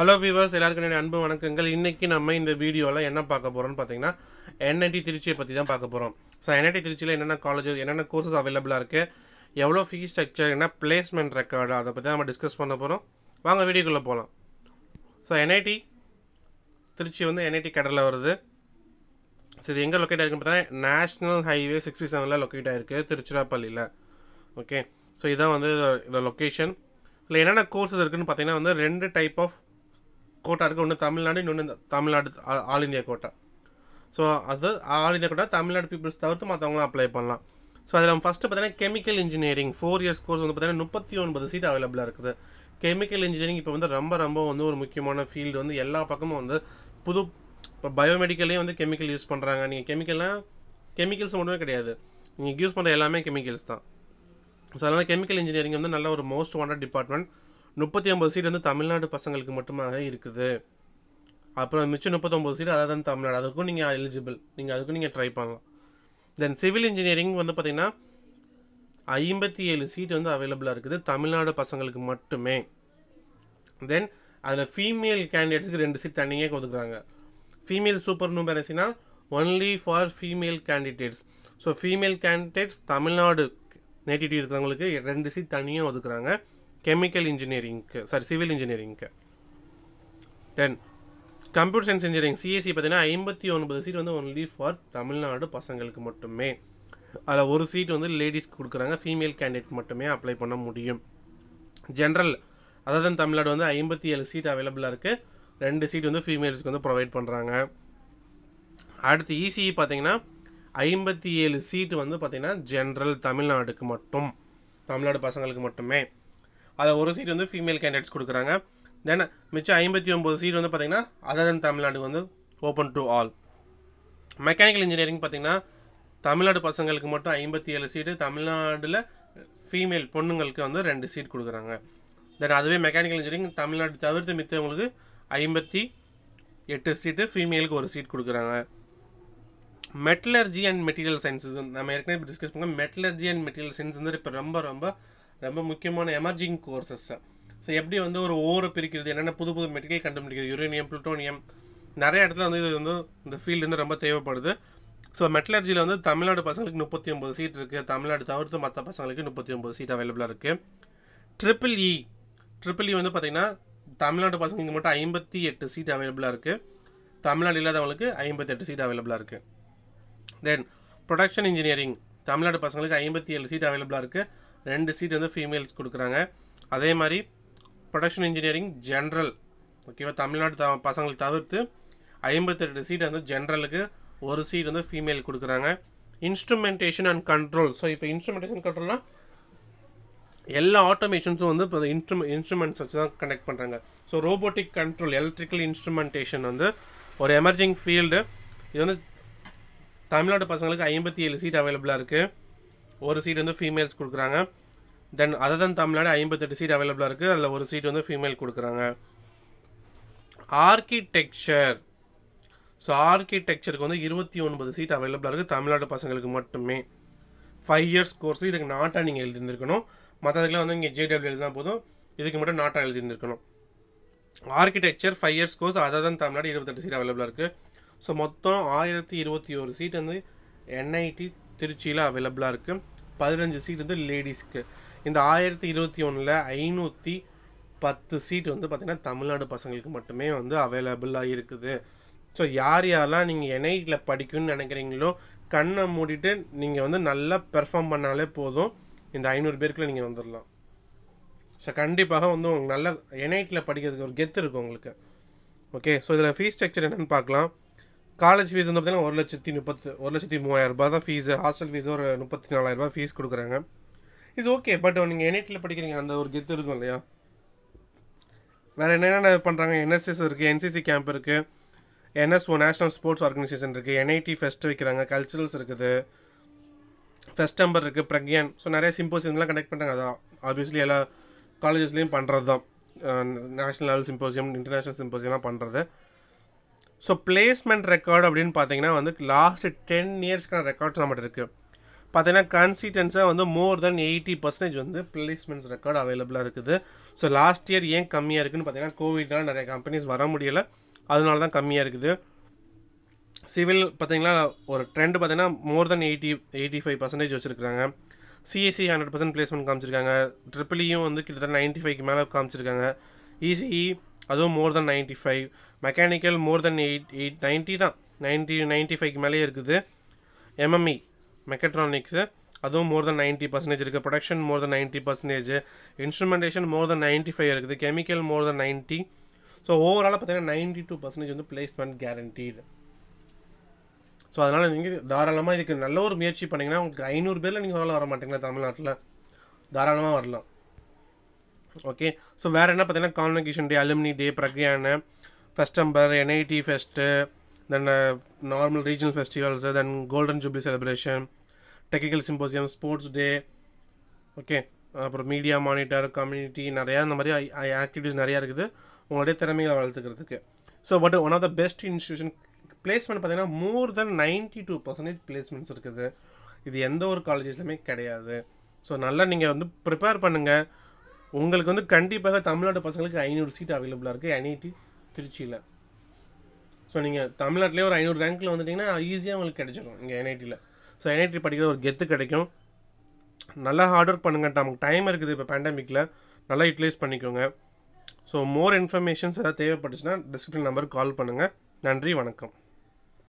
hello viewers எல்லாருக்கும் என்னுடைய அன்பு வணக்கங்கள் இன்றைக்கி நம்ம இந்த வீடியோவில் என்ன பார்க்க போகிறோம்னு பார்த்தீங்கன்னா என்ஐடி திருச்சியை பற்றி தான் பார்க்க போகிறோம் ஸோ என்ஐடி திருச்சியில் என்னென்ன காலேஜஸ் என்னென்ன கோர்சஸ் அவைலபிளாக இருக்குது எவ்வளோ ஃபீஸ் ஸ்ட்ரக்சர் என்ன பிளேஸ்மெண்ட் ரெக்கார்டு அதை பற்றி தான் நம்ம டிஸ்கஸ் பண்ண போகிறோம் வாங்க வீடியோக்குள்ளே போகலாம் ஸோ என்ஐடி திருச்சி வந்து என்ஐடி கடலில் வருது ஸோ இது எங்கே லொக்கேட் ஆகிருக்குன்னு பார்த்தீங்கன்னா நேஷ்னல் ஹைவே சிக்ஸ்டி செவனில் லொக்கேட் ஆகிருக்கு திருச்சிராப்பள்ளியில் ஓகே ஸோ இதுதான் வந்து இந்த லொக்கேஷன் இல்லை என்னென்ன கோர்சஸ் இருக்குதுன்னு பார்த்தீங்கன்னா வந்து ரெண்டு டைப் ஆஃப் கோட்டா இருக்குது ஒன்று தமிழ்நாடு இன்னொன்று Tamil Nadu all India quota so அது all India quota Tamil Nadu peoples தவிர்த்து மற்றவங்களாம் அப்ளை பண்ணலாம் ஸோ அதில் ஃபஸ்ட்டு பார்த்தீங்கன்னா chemical engineering four years course வந்து பார்த்தீங்கன்னா முப்பத்தி ஒன்பது சீட் அவைலபிளாக இருக்குது கெமிக்கல் இன்ஜினியரிங் இப்போ வந்து ரொம்ப ரொம்ப வந்து ஒரு முக்கியமான ஃபீல்டு வந்து எல்லா பக்கமும் வந்து புது இப்போ பயோமெடிக்கல்லையும் வந்து கெமிக்கல் யூஸ் பண்ணுறாங்க நீங்கள் கெமிக்கல்லாம் கெமிக்கல்ஸ் மட்டுமே கிடையாது நீங்கள் யூஸ் பண்ணுற எல்லாமே கெமிக்கல்ஸ் தான் ஸோ அதனால் கெமிக்கல் இன்ஜினியரிங் வந்து நல்ல ஒரு மோஸ்ட் வாண்டட் டிபார்ட்மெண்ட் முப்பத்தி ஒம்பது சீட் வந்து தமிழ்நாடு பசங்களுக்கு மட்டுமாக இருக்குது அப்புறம் மிச்சம் முப்பத்தொம்பது சீட் அதாவது வந்து தமிழ்நாடு அதுக்கும் நீங்கள் எலிஜிபிள் நீங்கள் அதுக்கும் நீங்கள் ட்ரை பண்ணலாம் தென் சிவில் இன்ஜினியரிங் வந்து பார்த்திங்கன்னா ஐம்பத்தி ஏழு சீட் வந்து அவைலபிளாக இருக்குது தமிழ்நாடு பசங்களுக்கு மட்டுமே தென் அதில் ஃபீமேல் கேண்டிடேட்ஸுக்கு ரெண்டு சீட் தனியாக கொடுக்குறாங்க ஃபீமேல் சூப்பர் பேசினா only for female candidates so female candidates Tamil Nadu nativity இருக்கிறவங்களுக்கு ரெண்டு சீட் தனியாக ஒதுக்குறாங்க கெமிக்கல் இன்ஜினியரிங்க்கு சாரி சிவில் இன்ஜினியரிங்க்கு then computer science engineering CSC பார்த்தீங்கன்னா ஐம்பத்தி ஒன்பது சீட் வந்து ஒன்லி ஃபார் தமிழ்நாடு பசங்களுக்கு மட்டுமே அதில் ஒரு சீட் வந்து லேடிஸ்க்கு கொடுக்குறாங்க ஃபீமேல் கேண்டிடேட் மட்டுமே அப்ளை பண்ண முடியும் ஜென்ரல் அதாவது தமிழ்நாடு வந்து ஐம்பத்தி ஏழு சீட் அவைலபிளாக இருக்குது ரெண்டு சீட் வந்து ஃபீமேல்ஸ்க்கு வந்து ப்ரொவைட் பண்ணுறாங்க அடுத்து இசிஇ e e பார்த்தீங்கன்னா ஐம்பத்தி ஏழு சீட்டு வந்து பார்த்திங்கன்னா ஜென்ரல் தமிழ்நாடுக்கு மட்டும் தமிழ்நாடு பசங்களுக்கு மட்டுமே அதில் ஒரு சீட் வந்து ஃபீமேல் கேண்டிடேட்ஸ் கொடுக்குறாங்க தென் மிச்சம் ஐம்பத்தி ஒம்பது சீட் வந்து பார்த்திங்கன்னா அதர் தன் தமிழ்நாடு வந்து open to all mechanical engineering பார்த்திங்கன்னா தமிழ்நாடு பசங்களுக்கு மட்டும் ஐம்பத்தி ஏழு சீட்டு தமிழ்நாட்டில் ஃபீமேல் பொண்ணுங்களுக்கு வந்து ரெண்டு சீட் கொடுக்குறாங்க தென் அதுவே மெக்கானிக்கல் இன்ஜினியரிங் தமிழ்நாடு தவிர்த்து மித்தவங்களுக்கு ஐம்பத்தி எட்டு சீட்டு ஃபீமேலுக்கு ஒரு சீட் கொடுக்குறாங்க மெட்டலர்ஜி அண்ட் மெட்டீரியல் சயின்ஸ் நம்ம ஏற்கனவே டிஸ்கஸ் பண்ணுங்க மெட்டலர்ஜி அண்ட் மெட்டீரியல் சயின்ஸ் வந்து இப்போ ரொம்ப ரொம்ப ரொம்ப முக்கியமான எமர்ஜிங் கோர்சஸ் ஸோ எப்படி வந்து ஒரு ஓரை பிரிக்கிறது என்னென்ன புது புது மெட்டீரியல் கண்டுபிடிக்கிறது யூரேனியம் ப்ளூட்டோனியம் நிறைய இடத்துல வந்து இது வந்து இந்த ஃபீல்டு வந்து ரொம்ப தேவைப்படுது ஸோ மெட்டலர்ஜியில் வந்து தமிழ்நாடு பசங்களுக்கு முப்பத்தி ஒம்பது சீட் இருக்குது தமிழ்நாடு தவிர்த்து மற்ற பசங்களுக்கு முப்பத்தி ஒம்பது சீட் அவைலபிளாக இருக்குது ட்ரிபிள் இ ட்ரிபிள் இ வந்து பார்த்திங்கன்னா தமிழ்நாடு பசங்களுக்கு மட்டும் ஐம்பத்தி எட்டு சீட் அவைலபிளாக இருக்குது தமிழ்நாடு இல்லாதவங்களுக்கு ஐம்பத்தெட்டு சீட் அவைலபிளாக இருக்குது தென் ப்ரொடக்ஷன் இன்ஜினியரிங் தமிழ்நாடு பசங்களுக்கு ஐம்பத்தி ஏழு சீட் அவைலபிளாக இருக்குது ரெண்டு சீட் வந்து ஃபீமேல்ஸ் கொடுக்குறாங்க அதே மாதிரி ப்ரொடக்ஷன் இன்ஜினியரிங் ஜென்ரல் ஓகேவா தமிழ்நாடு த பசங்களை தவிர்த்து ஐம்பத்தெட்டு சீட் வந்து ஜென்ரலுக்கு ஒரு சீட் வந்து ஃபீமேல் கொடுக்குறாங்க இன்ஸ்ட்ருமெண்டேஷன் அண்ட் கண்ட்ரோல் ஸோ இப்போ இன்ஸ்ட்ருமெண்டேஷன் கண்ட்ரோல்னா எல்லா ஆட்டோமேஷன்ஸும் வந்து இப்போ இன்ஸ்ட்ரு இன்ஸ்ட்ருமெண்ட்ஸ் வச்சு தான் கனெக்ட் பண்ணுறாங்க so robotic control electrical instrumentation வந்து ஒரு எமர்ஜிங் ஃபீல்டு இது வந்து தமிழ்நாடு பசங்களுக்கு ஐம்பத்தி ஏழு சீட் அவைலபிளாக இருக்குது ஒரு சீட் வந்து ஃபீமேல்ஸ் கொடுக்குறாங்க தென் அதர் தன் தமிழ்நாடு ஐம்பத்தெட்டு சீட் அவைலபிளாக இருக்குது அதில் ஒரு சீட் வந்து ஃபீமேல் கொடுக்குறாங்க ஆர்கிடெக்சர் ஸோ ஆர்கிடெக்சருக்கு வந்து இருபத்தி ஒன்பது சீட் அவைலபிளாக இருக்குது தமிழ்நாடு பசங்களுக்கு மட்டுமே ஃபைவ் இயர்ஸ் கோர்ஸ் இதுக்கு நாட்டாக நீங்கள் மற்ற மற்றதுக்கெலாம் வந்து இங்கே ஜேடபிள்யூ எழுதினா போதும் இதுக்கு மட்டும் நாட்டாக எழுதியிருந்துருக்கணும் ஆர்கிடெக்சர் ஃபைவ் இயர்ஸ் கோர்ஸ் அதை தான் தமிழ்நாடு இருபத்தெட்டு சீட் அவைலபிளாக இருக்குது ஸோ மொத்தம் ஆயிரத்தி இருபத்தி ஒரு சீட் வந்து என்ஐடி திருச்சியில் அவைலபிளாக இருக்குது பதினஞ்சு சீட் வந்து லேடிஸ்க்கு இந்த ஆயிரத்தி இருபத்தி ஒன்றில் ஐநூற்றி பத்து சீட் வந்து பார்த்திங்கன்னா தமிழ்நாடு பசங்களுக்கு மட்டுமே வந்து அவைலபிளாக இருக்குது ஸோ யார் யாரெல்லாம் நீங்கள் என்ஐடியில் படிக்கணும்னு நினைக்கிறீங்களோ கண்ணை மூடிட்டு நீங்கள் வந்து நல்லா பெர்ஃபார்ம் பண்ணாலே போதும் இந்த ஐநூறு பேருக்குள்ள நீங்கள் வந்துடலாம் ஸோ கண்டிப்பாக வந்து உங்களுக்கு நல்லா என்ஐடியில் படிக்கிறதுக்கு ஒரு கெத்து இருக்கும் உங்களுக்கு ஓகே ஸோ இதில் ஃபீஸ் ஸ்ட்ரக்சர் என்னென்னு பார்க்கலாம் காலேஜ் ஃபீஸ் வந்து பார்த்திங்கன்னா ஒரு லட்சத்தி முப்பத்தி ஒரு லட்சத்தி மூவாயிரம் ரூபாய் தான் ஃபீஸு ஹாஸ்டல் ஃபீஸ் ஒரு முப்பத்தி நாலாயிரரூபா ஃபீஸ் கொடுக்குறாங்க இது ஓகே பட் நீங்கள் என்ஐடியில் படிக்கிறீங்க அந்த ஒரு கெத்து இருக்கும் இல்லையா வேறு என்னென்ன பண்ணுறாங்க என்எஸ்எஸ் இருக்குது என்சிசி கேம்ப் இருக்குது என்எஸ்ஓ நேஷ்னல் ஸ்போர்ட்ஸ் ஆர்கனைசேஷன் இருக்குது என்ஐடி ஃபெஸ்ட் வைக்கிறாங்க கல்ச்சுரல்ஸ் இருக்குது ஃபெஸ்ட் நம்பர் இருக்குது பிரக்யான் ஸோ நிறைய சிம்போசியம்லாம் கண்டக்ட் பண்ணுறாங்க அதான் ஆப்வியஸ்லி எல்லா காலேஜஸ்லேயும் பண்ணுறது தான் நேஷ்னல் லெவல் சிம்போசியம் இன்டர்நேஷ்னல் சிம்போசியம்லாம் பண்ணுறது ஸோ பிளேஸ்மெண்ட் ரெக்கார்டு அப்படின்னு பார்த்தீங்கன்னா வந்து லாஸ்ட் டென் இயர்ஸ்க்கான ரெக்கார்ட்ஸ் நம்மகிட்ட இருக்குது பார்த்தீங்கன்னா கன்சிஸ்டன்ஸாக வந்து மோர் தென் எயிட்டி பர்சன்டேஜ் வந்து பிளேஸ்மெண்ட்ஸ் ரெக்கார்டு அவைலபிளாக இருக்குது ஸோ லாஸ்ட் இயர் ஏன் கம்மியாக இருக்குதுன்னு பார்த்தீங்கன்னா கோவிட்னால் நிறைய கம்பெனிஸ் வர முடியலை அதனால தான் கம்மியாக இருக்குது சிவில் பார்த்தீங்கன்னா ஒரு ட்ரெண்ட் பார்த்தீங்கன்னா more than eighty eighty five percentage வச்சுருக்காங்க சிஎஸ்சி ஹண்ட்ரட் பர்சன்ட் பிளேஸ்மெண்ட் காமிச்சிருக்காங்க ட்ரிபிளியும் e வந்து கிட்டத்தட்ட நைன்ட்டி ஃபைவ்க்கு மேலே காமிச்சிருக்காங்க இசிஇ e அதுவும் more than ninety five mechanical more than eight eight ninety தான் நைன்ட்டி நைன்ட்டி ஃபைவ்க்கு மேலே இருக்குது எம்எம்இ மெக்கட்ரானிக்ஸு e, அதுவும் மோர் தென் நைன்ட்டி பர்சன்டேஜ் இருக்குது production more than ninety percentage instrumentation more than ninety five இருக்குது chemical more than ninety so ஓவராலாக பார்த்தீங்கன்னா ninety two percentage வந்து பிளேஸ்மெண்ட் கேரண்டீடு ஸோ அதனால் நீங்கள் தாராளமாக இதுக்கு நல்ல ஒரு முயற்சி பண்ணிங்கன்னா உங்களுக்கு ஐநூறு பேரில் நீங்கள் வரலாம் வர மாட்டீங்களா தமிழ்நாட்டில் தாராளமாக வரலாம் ஓகே ஸோ வேறு என்ன பார்த்தீங்கன்னா convocation day alumni day Pragyan Festember NIT fest then normal regional festivals then golden jubilee celebration technical symposium sports day okay அப்புறம் மீடியா மானிட்டர் கம்யூனிட்டி நிறையா இந்த மாதிரி ஆக்டிவிட்டீஸ் நிறையா இருக்குது உங்களுடைய திறமைகளை வளர்த்துக்கிறதுக்கு so but one of the best institution placement பார்த்தீங்கன்னா more than ninety two percentage placements இருக்குது இது எந்த ஒரு காலேஜஸ்லையுமே கிடையாது ஸோ நல்லா நீங்கள் வந்து ப்ரிப்பேர் பண்ணுங்கள் உங்களுக்கு வந்து கண்டிப்பாக தமிழ்நாட்டு பசங்களுக்கு ஐநூறு சீட் அவைலபிளாக இருக்குது என்ஐடி e திருச்சியில் ஸோ நீங்கள் தமிழ்நாட்டிலே ஒரு ஐநூறு ரேங்க்கில் வந்துட்டிங்கன்னா ஈஸியாக உங்களுக்கு கிடைச்சிடும் இங்கே என்ஐடியில் e ஸோ என்ஐடி e படிக்கிற ஒரு கெத்து கிடைக்கும் நல்லா ஹார்ட் ஒர்க் பண்ணுங்கள் நமக்கு டைம் இருக்குது இப்போ பேண்டமிக்கில் நல்லா யூட்டிலைஸ் பண்ணிக்கோங்க ஸோ மோர் இன்ஃபர்மேஷன்ஸ் ஏதாவது தேவைப்பட்டுச்சுன்னா டிஸ்கிரிப்ஷன் நம்பருக்கு கால் பண்ணுங்கள் நன்றி வணக்கம்